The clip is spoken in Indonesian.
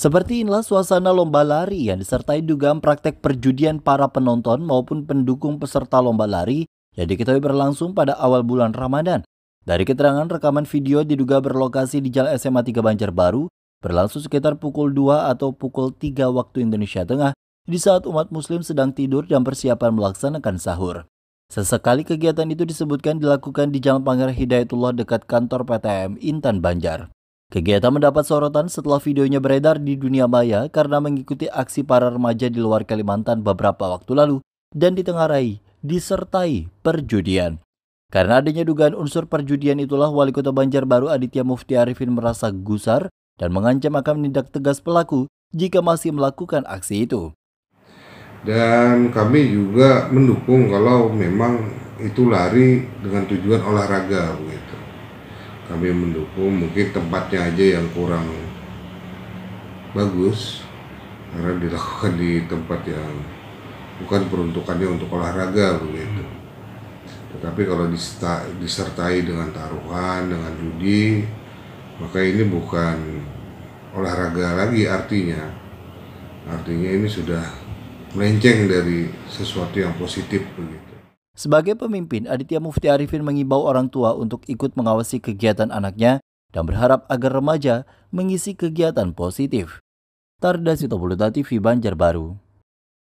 Seperti inilah suasana lomba lari yang disertai dugaan praktek perjudian para penonton maupun pendukung peserta lomba lari yang diketahui berlangsung pada awal bulan Ramadan. Dari keterangan rekaman video diduga berlokasi di Jalan SMA 3 Banjarbaru, berlangsung sekitar pukul 2 atau pukul 3 waktu Indonesia Tengah di saat umat muslim sedang tidur dan persiapan melaksanakan sahur. Sesekali kegiatan itu disebutkan dilakukan di Jalan Pangeran Hidayatullah dekat kantor PTM Intan Banjar. Kegiatan mendapat sorotan setelah videonya beredar di dunia maya karena mengikuti aksi para remaja di luar Kalimantan beberapa waktu lalu dan ditengarai disertai perjudian. Karena adanya dugaan unsur perjudian itulah Wali Kota Banjarbaru Aditya Mufti Arifin merasa gusar dan mengancam akan menindak tegas pelaku jika masih melakukan aksi itu. Dan kami juga mendukung kalau memang itu lari dengan tujuan olahraga. Gitu kami mendukung mungkin tempatnya aja yang kurang bagus karena dilakukan di tempat yang bukan peruntukannya untuk olahraga begitu tetapi kalau disertai dengan taruhan dengan judi maka ini bukan olahraga lagi artinya artinya ini sudah melenceng dari sesuatu yang positif begitu sebagai pemimpin, Aditya Mufti Arifin mengimbau orang tua untuk ikut mengawasi kegiatan anaknya dan berharap agar remaja mengisi kegiatan positif. Tarda Sitopulutati, TV Banjarbaru